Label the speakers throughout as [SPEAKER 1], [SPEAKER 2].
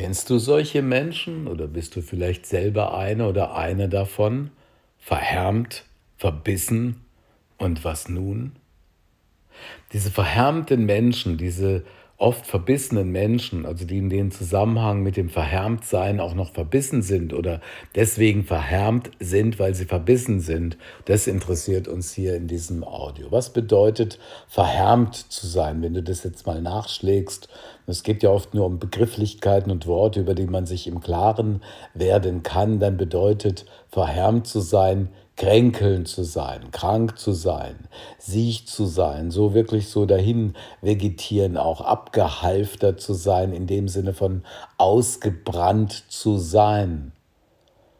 [SPEAKER 1] Kennst du solche Menschen oder bist du vielleicht selber eine oder eine davon? Verhärmt, verbissen und was nun? Diese verhärmten Menschen, diese oft verbissenen Menschen, also die in dem Zusammenhang mit dem Verhärmtsein auch noch verbissen sind oder deswegen verhärmt sind, weil sie verbissen sind, das interessiert uns hier in diesem Audio. Was bedeutet verhärmt zu sein, wenn du das jetzt mal nachschlägst? Es geht ja oft nur um Begrifflichkeiten und Worte, über die man sich im Klaren werden kann. Dann bedeutet verhärmt zu sein, kränkeln zu sein, krank zu sein, siech zu sein, so wirklich so dahin vegetieren, auch abgehalfter zu sein, in dem Sinne von ausgebrannt zu sein.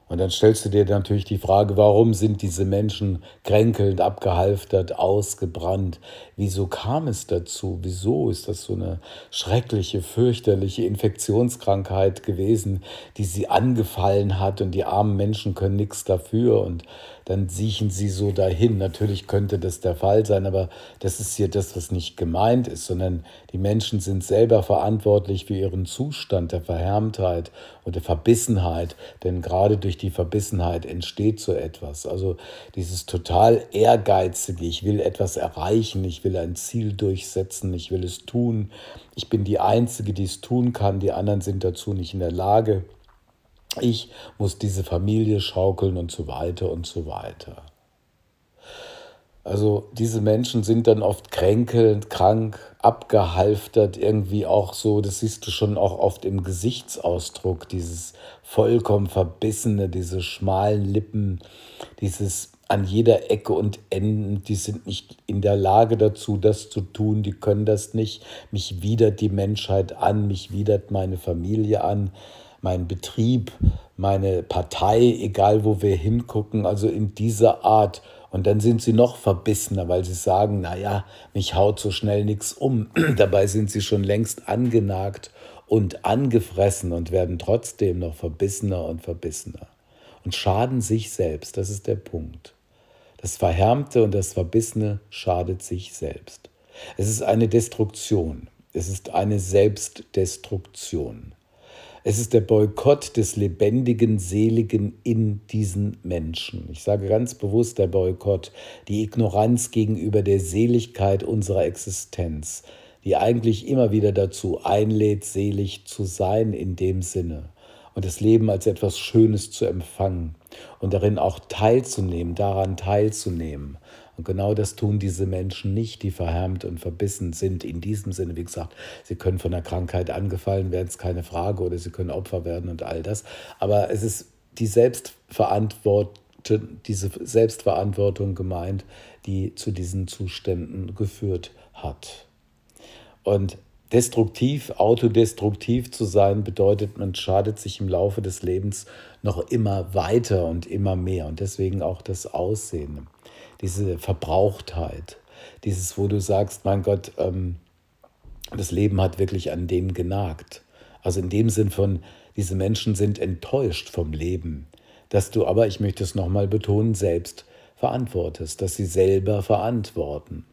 [SPEAKER 1] Und dann stellst du dir natürlich die Frage, warum sind diese Menschen kränkelnd, abgehalftert, ausgebrannt? Wieso kam es dazu? Wieso ist das so eine schreckliche, fürchterliche Infektionskrankheit gewesen, die sie angefallen hat und die armen Menschen können nichts dafür und dann siechen sie so dahin. Natürlich könnte das der Fall sein, aber das ist hier das, was nicht gemeint ist, sondern die Menschen sind selber verantwortlich für ihren Zustand der Verhärmtheit und der Verbissenheit, denn gerade durch die Verbissenheit entsteht so etwas. Also dieses total ehrgeizige, ich will etwas erreichen, ich will ein Ziel durchsetzen, ich will es tun, ich bin die Einzige, die es tun kann, die anderen sind dazu nicht in der Lage. Ich muss diese Familie schaukeln und so weiter und so weiter. Also diese Menschen sind dann oft kränkelnd, krank, abgehalftert, irgendwie auch so, das siehst du schon auch oft im Gesichtsausdruck, dieses vollkommen verbissene, diese schmalen Lippen, dieses an jeder Ecke und Enden, die sind nicht in der Lage dazu, das zu tun, die können das nicht, mich widert die Menschheit an, mich widert meine Familie an, mein Betrieb, meine Partei, egal wo wir hingucken, also in dieser Art. Und dann sind sie noch verbissener, weil sie sagen, naja, mich haut so schnell nichts um. Dabei sind sie schon längst angenagt und angefressen und werden trotzdem noch verbissener und verbissener. Und schaden sich selbst, das ist der Punkt. Das Verhärmte und das Verbissene schadet sich selbst. Es ist eine Destruktion. Es ist eine Selbstdestruktion. Es ist der Boykott des lebendigen Seligen in diesen Menschen. Ich sage ganz bewusst der Boykott, die Ignoranz gegenüber der Seligkeit unserer Existenz, die eigentlich immer wieder dazu einlädt, selig zu sein in dem Sinne und das Leben als etwas Schönes zu empfangen und darin auch teilzunehmen, daran teilzunehmen. Und genau das tun diese Menschen nicht, die verhärmt und verbissen sind. In diesem Sinne, wie gesagt, sie können von der Krankheit angefallen werden, ist keine Frage, oder sie können Opfer werden und all das. Aber es ist die Selbstverantwortung diese Selbstverantwortung gemeint, die zu diesen Zuständen geführt hat. Und destruktiv, autodestruktiv zu sein, bedeutet, man schadet sich im Laufe des Lebens noch immer weiter und immer mehr und deswegen auch das Aussehen diese Verbrauchtheit, dieses, wo du sagst, mein Gott, ähm, das Leben hat wirklich an dem genagt. Also in dem Sinn von, diese Menschen sind enttäuscht vom Leben, dass du aber, ich möchte es nochmal betonen, selbst verantwortest, dass sie selber verantworten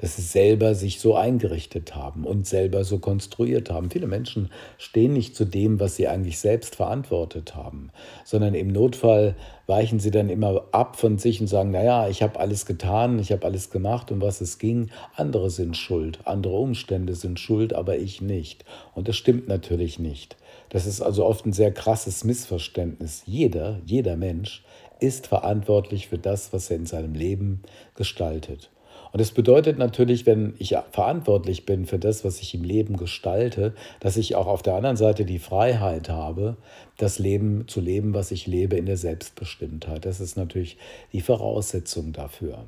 [SPEAKER 1] dass sie selber sich so eingerichtet haben und selber so konstruiert haben. Viele Menschen stehen nicht zu dem, was sie eigentlich selbst verantwortet haben, sondern im Notfall weichen sie dann immer ab von sich und sagen, naja, ich habe alles getan, ich habe alles gemacht, um was es ging. Andere sind schuld, andere Umstände sind schuld, aber ich nicht. Und das stimmt natürlich nicht. Das ist also oft ein sehr krasses Missverständnis. Jeder, jeder Mensch ist verantwortlich für das, was er in seinem Leben gestaltet. Und das bedeutet natürlich, wenn ich verantwortlich bin für das, was ich im Leben gestalte, dass ich auch auf der anderen Seite die Freiheit habe, das Leben zu leben, was ich lebe, in der Selbstbestimmtheit. Das ist natürlich die Voraussetzung dafür.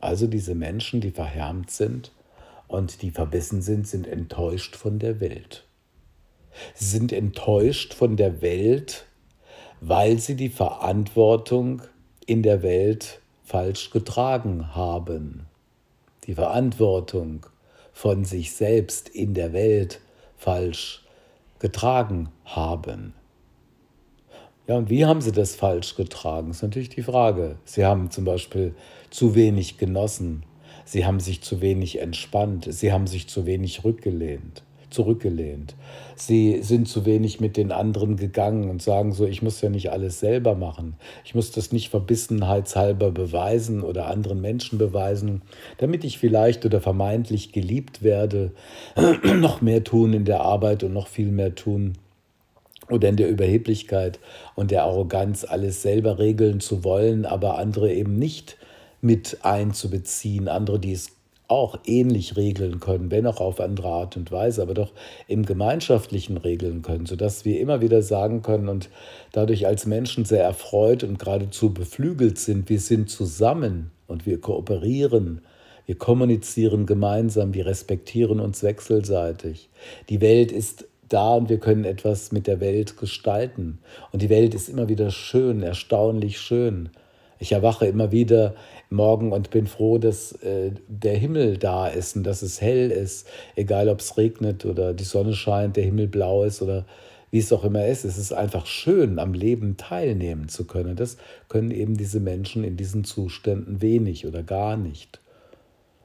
[SPEAKER 1] Also diese Menschen, die verhärmt sind und die verbissen sind, sind enttäuscht von der Welt. Sie sind enttäuscht von der Welt, weil sie die Verantwortung in der Welt falsch getragen haben die Verantwortung von sich selbst in der Welt falsch getragen haben. Ja, und wie haben sie das falsch getragen? Das ist natürlich die Frage. Sie haben zum Beispiel zu wenig genossen. Sie haben sich zu wenig entspannt. Sie haben sich zu wenig rückgelehnt zurückgelehnt. Sie sind zu wenig mit den anderen gegangen und sagen so, ich muss ja nicht alles selber machen. Ich muss das nicht verbissenheitshalber beweisen oder anderen Menschen beweisen, damit ich vielleicht oder vermeintlich geliebt werde, noch mehr tun in der Arbeit und noch viel mehr tun oder in der Überheblichkeit und der Arroganz, alles selber regeln zu wollen, aber andere eben nicht mit einzubeziehen, andere, die es auch ähnlich regeln können, wenn auch auf andere Art und Weise, aber doch im Gemeinschaftlichen regeln können, sodass wir immer wieder sagen können und dadurch als Menschen sehr erfreut und geradezu beflügelt sind, wir sind zusammen und wir kooperieren, wir kommunizieren gemeinsam, wir respektieren uns wechselseitig. Die Welt ist da und wir können etwas mit der Welt gestalten. Und die Welt ist immer wieder schön, erstaunlich schön. Ich erwache immer wieder morgen und bin froh, dass äh, der Himmel da ist und dass es hell ist, egal ob es regnet oder die Sonne scheint, der Himmel blau ist oder wie es auch immer ist. Es ist einfach schön, am Leben teilnehmen zu können. Das können eben diese Menschen in diesen Zuständen wenig oder gar nicht.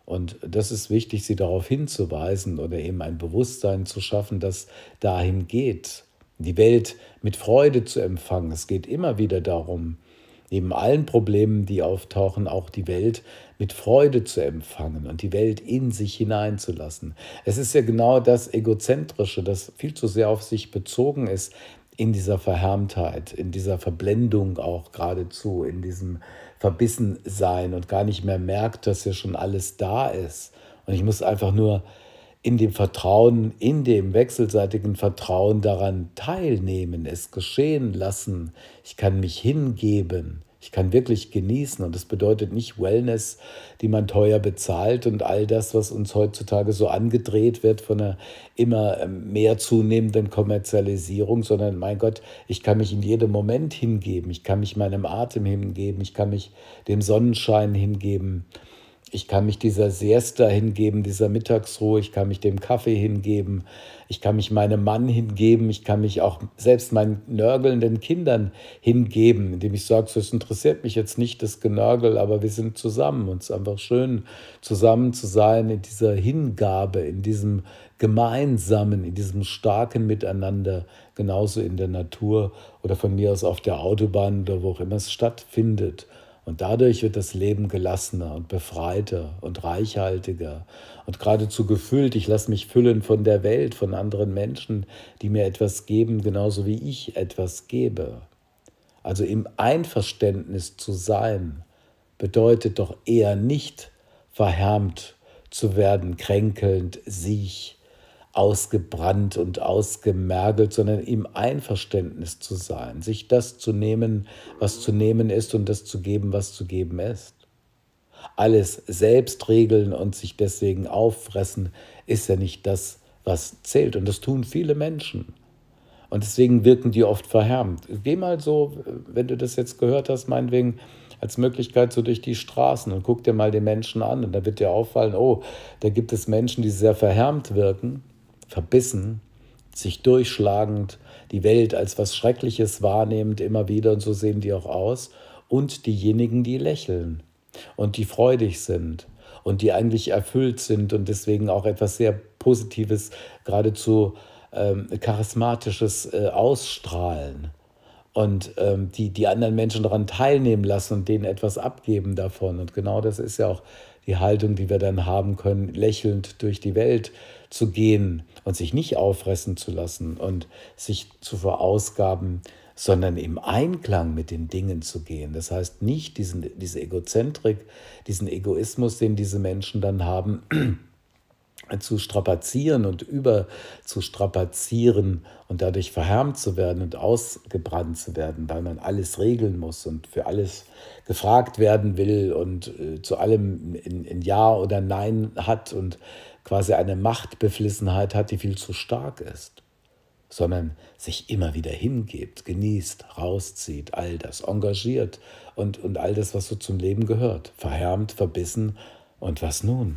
[SPEAKER 1] Und das ist wichtig, sie darauf hinzuweisen oder eben ein Bewusstsein zu schaffen, das dahin geht, die Welt mit Freude zu empfangen. Es geht immer wieder darum, neben allen Problemen, die auftauchen, auch die Welt mit Freude zu empfangen und die Welt in sich hineinzulassen. Es ist ja genau das Egozentrische, das viel zu sehr auf sich bezogen ist, in dieser Verhärmtheit, in dieser Verblendung auch geradezu, in diesem Verbissensein und gar nicht mehr merkt, dass ja schon alles da ist. Und ich muss einfach nur in dem Vertrauen, in dem wechselseitigen Vertrauen daran teilnehmen, es geschehen lassen. Ich kann mich hingeben. Ich kann wirklich genießen und das bedeutet nicht Wellness, die man teuer bezahlt und all das, was uns heutzutage so angedreht wird von einer immer ähm, mehr zunehmenden Kommerzialisierung, sondern mein Gott, ich kann mich in jedem Moment hingeben, ich kann mich meinem Atem hingeben, ich kann mich dem Sonnenschein hingeben ich kann mich dieser Siesta hingeben, dieser Mittagsruhe, ich kann mich dem Kaffee hingeben, ich kann mich meinem Mann hingeben, ich kann mich auch selbst meinen nörgelnden Kindern hingeben, indem ich sage, es interessiert mich jetzt nicht das Genörgel, aber wir sind zusammen und es ist einfach schön, zusammen zu sein in dieser Hingabe, in diesem gemeinsamen, in diesem starken Miteinander, genauso in der Natur oder von mir aus auf der Autobahn oder wo auch immer es stattfindet. Und dadurch wird das Leben gelassener und befreiter und reichhaltiger und geradezu gefüllt. Ich lasse mich füllen von der Welt, von anderen Menschen, die mir etwas geben, genauso wie ich etwas gebe. Also im Einverständnis zu sein, bedeutet doch eher nicht verhärmt zu werden, kränkelnd, sich ausgebrannt und ausgemergelt, sondern im Einverständnis zu sein, sich das zu nehmen, was zu nehmen ist und das zu geben, was zu geben ist. Alles selbst regeln und sich deswegen auffressen, ist ja nicht das, was zählt. Und das tun viele Menschen. Und deswegen wirken die oft verhärmt. Geh mal so, wenn du das jetzt gehört hast, meinetwegen, als Möglichkeit so durch die Straßen und guck dir mal die Menschen an. Und da wird dir auffallen, oh, da gibt es Menschen, die sehr verhärmt wirken verbissen, sich durchschlagend, die Welt als was Schreckliches wahrnehmend immer wieder, und so sehen die auch aus, und diejenigen, die lächeln und die freudig sind und die eigentlich erfüllt sind und deswegen auch etwas sehr Positives, geradezu ähm, Charismatisches äh, ausstrahlen und ähm, die, die anderen Menschen daran teilnehmen lassen und denen etwas abgeben davon. Und genau das ist ja auch die Haltung, die wir dann haben können, lächelnd durch die Welt zu gehen und sich nicht auffressen zu lassen und sich zu verausgaben, sondern im Einklang mit den Dingen zu gehen. Das heißt nicht diesen, diese Egozentrik, diesen Egoismus, den diese Menschen dann haben zu strapazieren und über zu strapazieren und dadurch verhärmt zu werden und ausgebrannt zu werden, weil man alles regeln muss und für alles gefragt werden will und äh, zu allem in Ja oder Nein hat und quasi eine Machtbeflissenheit hat, die viel zu stark ist, sondern sich immer wieder hingebt, genießt, rauszieht, all das, engagiert und, und all das, was so zum Leben gehört, verhärmt, verbissen und was nun?